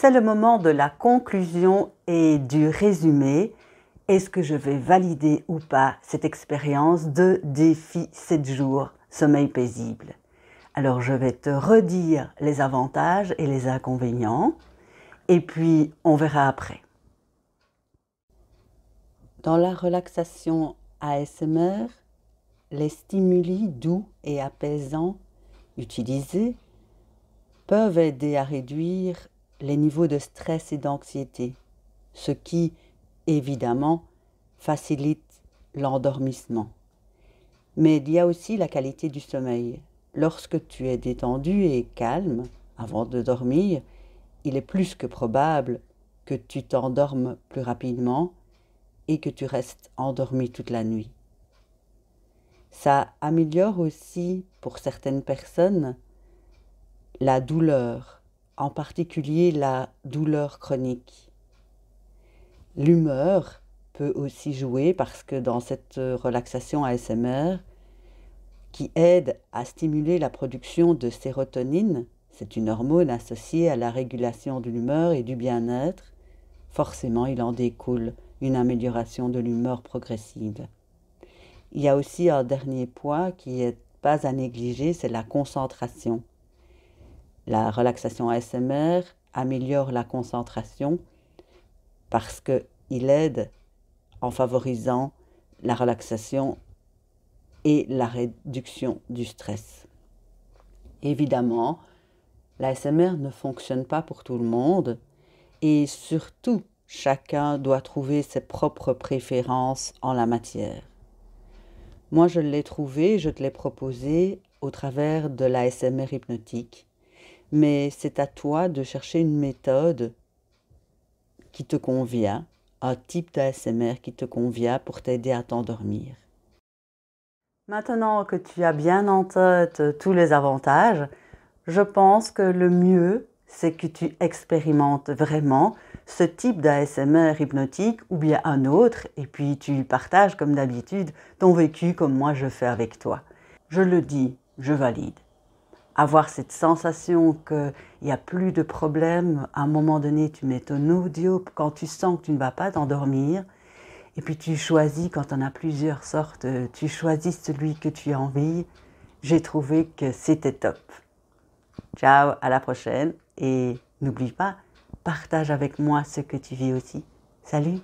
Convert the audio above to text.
C'est le moment de la conclusion et du résumé. Est-ce que je vais valider ou pas cette expérience de défi 7 jours sommeil paisible Alors je vais te redire les avantages et les inconvénients et puis on verra après. Dans la relaxation ASMR, les stimuli doux et apaisants utilisés peuvent aider à réduire les niveaux de stress et d'anxiété, ce qui, évidemment, facilite l'endormissement. Mais il y a aussi la qualité du sommeil. Lorsque tu es détendu et calme avant de dormir, il est plus que probable que tu t'endormes plus rapidement et que tu restes endormi toute la nuit. Ça améliore aussi pour certaines personnes la douleur en particulier la douleur chronique. L'humeur peut aussi jouer parce que dans cette euh, relaxation ASMR, qui aide à stimuler la production de sérotonine, c'est une hormone associée à la régulation de l'humeur et du bien-être, forcément il en découle une amélioration de l'humeur progressive. Il y a aussi un dernier point qui n'est pas à négliger, c'est la concentration. La relaxation ASMR améliore la concentration parce qu'il aide en favorisant la relaxation et la réduction du stress. Évidemment, l'ASMR ne fonctionne pas pour tout le monde et surtout, chacun doit trouver ses propres préférences en la matière. Moi, je l'ai trouvé, je te l'ai proposé au travers de l'ASMR hypnotique mais c'est à toi de chercher une méthode qui te convient, un type d'ASMR qui te convient pour t'aider à t'endormir. Maintenant que tu as bien en tête euh, tous les avantages, je pense que le mieux, c'est que tu expérimentes vraiment ce type d'ASMR hypnotique ou bien un autre, et puis tu partages comme d'habitude ton vécu comme moi je fais avec toi. Je le dis, je valide avoir cette sensation qu'il n'y a plus de problème, à un moment donné, tu mets ton audio quand tu sens que tu ne vas pas t'endormir. Et puis tu choisis, quand on a plusieurs sortes, tu choisis celui que tu as envie. J'ai trouvé que c'était top. Ciao, à la prochaine. Et n'oublie pas, partage avec moi ce que tu vis aussi. Salut